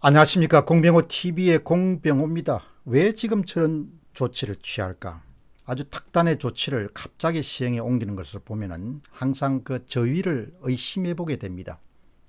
안녕하십니까 공병호 TV의 공병호입니다. 왜 지금처럼 조치를 취할까? 아주 탁단의 조치를 갑자기 시행에 옮기는 것을 보면 항상 그 저위를 의심해 보게 됩니다.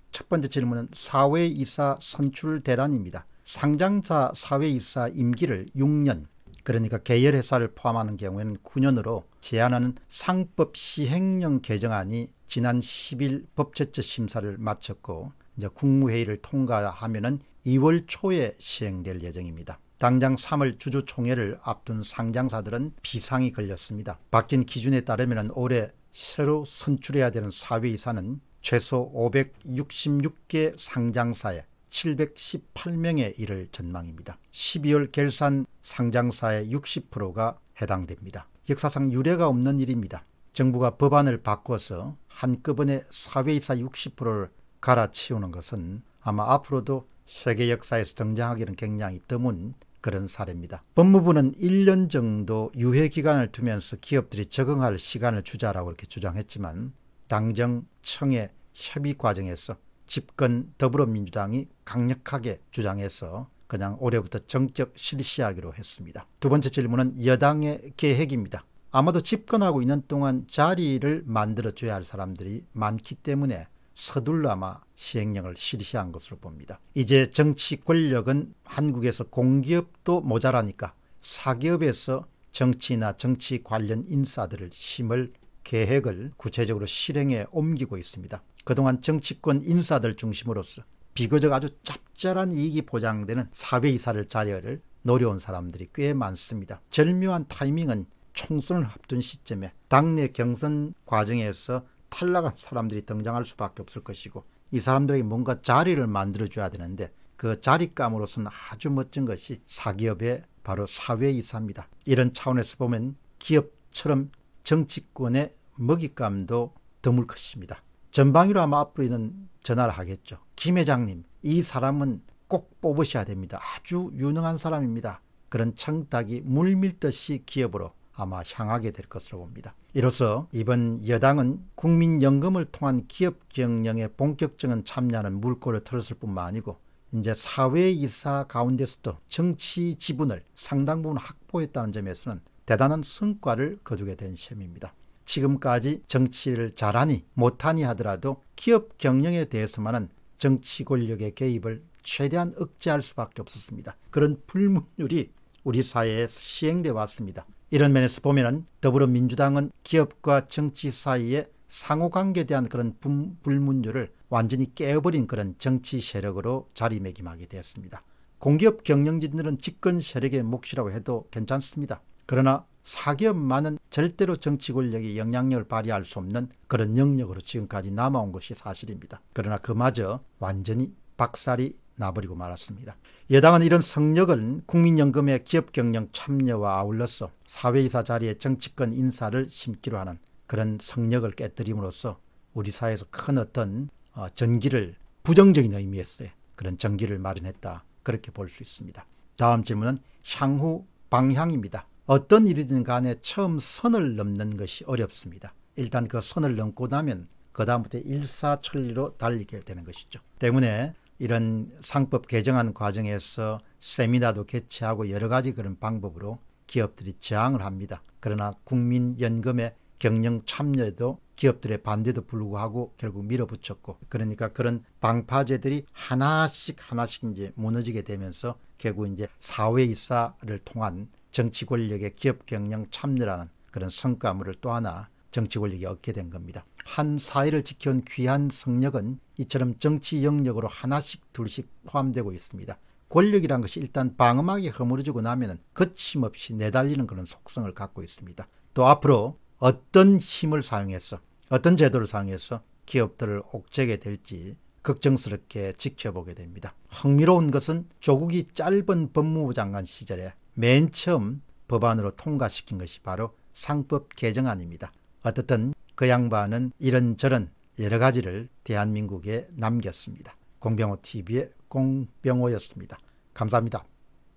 첫 번째 질문은 사회이사 선출 대란입니다. 상장자 사회이사 임기를 6년, 그러니까 계열회사를 포함하는 경우에는 9년으로 제한하는 상법 시행령 개정안이 지난 10일 법제처 심사를 마쳤고 이제 국무회의를 통과하면은 2월 초에 시행될 예정입니다. 당장 3월 주주총회를 앞둔 상장사들은 비상이 걸렸습니다. 바뀐 기준에 따르면 올해 새로 선출해야 되는 사회이사는 최소 566개 상장사에 718명에 이를 전망입니다. 12월 결산 상장사의 60%가 해당됩니다. 역사상 유례가 없는 일입니다. 정부가 법안을 바꿔서 한꺼번에 사회이사 60%를 갈아치우는 것은 아마 앞으로도 세계 역사에서 등장하기는 굉장히 드문 그런 사례입니다. 법무부는 1년 정도 유예 기간을 두면서 기업들이 적응할 시간을 주자라고 이렇게 주장했지만 당정 청의 협의 과정에서 집권 더불어민주당이 강력하게 주장해서 그냥 올해부터 전격 실시하기로 했습니다. 두 번째 질문은 여당의 계획입니다. 아마도 집권하고 있는 동안 자리를 만들어줘야 할 사람들이 많기 때문에 서둘러마 시행령을 실시한 것으로 봅니다. 이제 정치 권력은 한국에서 공기업도 모자라니까 사기업에서 정치나 정치 관련 인사들을 힘을 계획을 구체적으로 실행에 옮기고 있습니다. 그동안 정치권 인사들 중심으로서 비교적 아주 짭짤한 이익이 보장되는 사회이사를 자리를 노려온 사람들이 꽤 많습니다. 절묘한 타이밍은 총선을 앞둔 시점에 당내 경선 과정에서 탈락한 사람들이 등장할 수밖에 없을 것이고 이 사람들에게 뭔가 자리를 만들어줘야 되는데 그 자리감으로서는 아주 멋진 것이 사기업의 바로 사회이사입니다. 이런 차원에서 보면 기업처럼 정치권의 먹잇감도 드물 것입니다. 전방위로 아마 앞으로 있는 전화를 하겠죠. 김 회장님 이 사람은 꼭 뽑으셔야 됩니다. 아주 유능한 사람입니다. 그런 청탁이 물밀듯이 기업으로 아마 향하게 될 것으로 봅니다. 이로써 이번 여당은 국민연금을 통한 기업 경영의 본격적인 참여하는 물꼬를 틀었을 뿐만 아니고 이제 사회이사 가운데서도 정치 지분을 상당 부분 확보했다는 점에서는 대단한 성과를 거두게 된 셈입니다. 지금까지 정치를 잘하니 못하니 하더라도 기업 경영에 대해서만은 정치 권력의 개입을 최대한 억제할 수밖에 없었습니다. 그런 불문율이 우리 사회에 시행돼 왔습니다. 이런 면에서 보면 더불어민주당은 기업과 정치 사이의 상호관계에 대한 그런 불문율을 완전히 깨어버린 그런 정치 세력으로 자리매김하게 되었습니다. 공기업 경영진들은 집권 세력의 몫이라고 해도 괜찮습니다. 그러나 사기업만은 절대로 정치 권력이 영향력을 발휘할 수 없는 그런 영역으로 지금까지 남아온 것이 사실입니다. 그러나 그마저 완전히 박살이 나버리고 말았습니다. 여당은 이런 성역을 국민연금의 기업경영 참여와 아울러서 사회이사 자리에 정치권 인사를 심기로 하는 그런 성역을 깨뜨림으로써 우리 사회에서 큰 어떤 어, 전기를 부정적인 의미에서의 그런 전기를 마련했다 그렇게 볼 수 있습니다. 다음 질문은 향후 방향입니다. 어떤 일이든 간에 처음 선을 넘는 것이 어렵습니다. 일단 그 선을 넘고 나면 그 다음부터 일사천리로 달리게 되는 것이죠. 때문에 이런 상법 개정안 과정에서 세미나도 개최하고 여러 가지 그런 방법으로 기업들이 저항을 합니다. 그러나 국민연금의 경영 참여에도 기업들의 반대도 불구하고 결국 밀어붙였고 그러니까 그런 방파제들이 하나씩 하나씩 이제 무너지게 되면서 결국 이제 사회 이사를 통한 정치 권력의 기업 경영 참여라는 그런 성과물을 또 하나 정치 권력이 얻게 된 겁니다. 한 사회를 지켜온 귀한 성력은 이처럼 정치 영역으로 하나씩 둘씩 포함되고 있습니다. 권력이란 것이 일단 방음하게 허물어지고 나면 은 거침없이 내달리는 그런 속성을 갖고 있습니다. 또 앞으로 어떤 힘을 사용해서 어떤 제도를 사용해서 기업들을 옥죄게 될지 걱정스럽게 지켜보게 됩니다. 흥미로운 것은 조국이 짧은 법무부 장관 시절에 맨 처음 법안으로 통과시킨 것이 바로 상법 개정안입니다. 어떻든 그 양반은 이런저런 여러 가지를 대한민국에 남겼습니다. 공병호TV의 공병호였습니다. 감사합니다.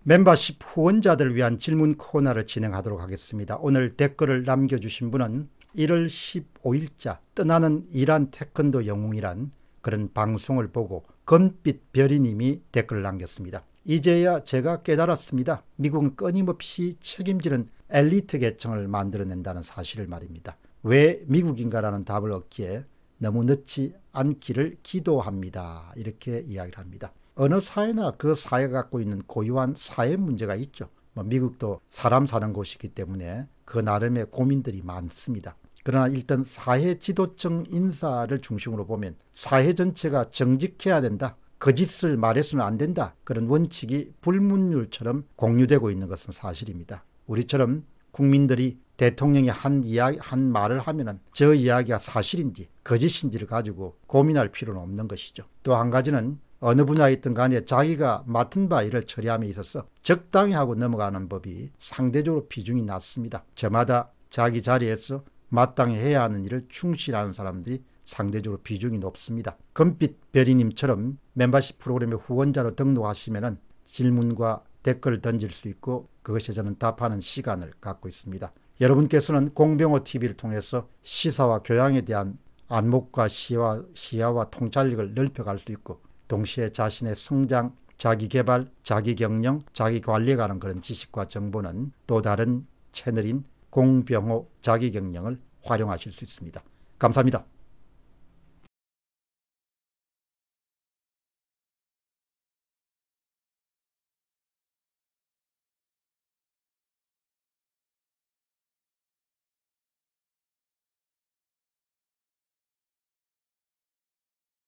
멤버십 후원자들 위한 질문 코너를 진행하도록 하겠습니다. 오늘 댓글을 남겨주신 분은 1월 15일자 떠나는 이란 태권도 영웅이란 그런 방송을 보고 검빛 별이님이 댓글을 남겼습니다. 이제야 제가 깨달았습니다. 미국은 끊임없이 책임지는 엘리트 계층을 만들어낸다는 사실을 말입니다. 왜 미국인가라는 답을 얻기에 너무 늦지 않기를 기도합니다. 이렇게 이야기를 합니다. 어느 사회나 그 사회가 갖고 있는 고유한 사회 문제가 있죠. 뭐 미국도 사람 사는 곳이기 때문에 그 나름의 고민들이 많습니다. 그러나 일단 사회 지도층 인사를 중심으로 보면 사회 전체가 정직해야 된다. 거짓을 말해서는 안 된다. 그런 원칙이 불문율처럼 공유되고 있는 것은 사실입니다. 우리처럼 국민들이 대통령이 한 이야기, 한 말을 하면은 저 이야기가 사실인지 거짓인지를 가지고 고민할 필요는 없는 것이죠. 또 한 가지는 어느 분야에 있든 간에 자기가 맡은 바 일을 처리함에 있어서 적당히 하고 넘어가는 법이 상대적으로 비중이 낮습니다. 저마다 자기 자리에서 마땅히 해야 하는 일을 충실하는 사람들이 상대적으로 비중이 높습니다. 금빛 별이님처럼 멤버십 프로그램의 후원자로 등록하시면 질문과 댓글 을 던질 수 있고 그것에 저는 답하는 시간을 갖고 있습니다. 여러분께서는 공병호 TV를 통해서 시사와 교양에 대한 안목과 시와, 시야와 통찰력을 넓혀갈 수 있고 동시에 자신의 성장, 자기개발, 자기경영, 자기관리에 관한 그런 지식과 정보는 또 다른 채널인 공병호 자기경영을 활용하실 수 있습니다. 감사합니다.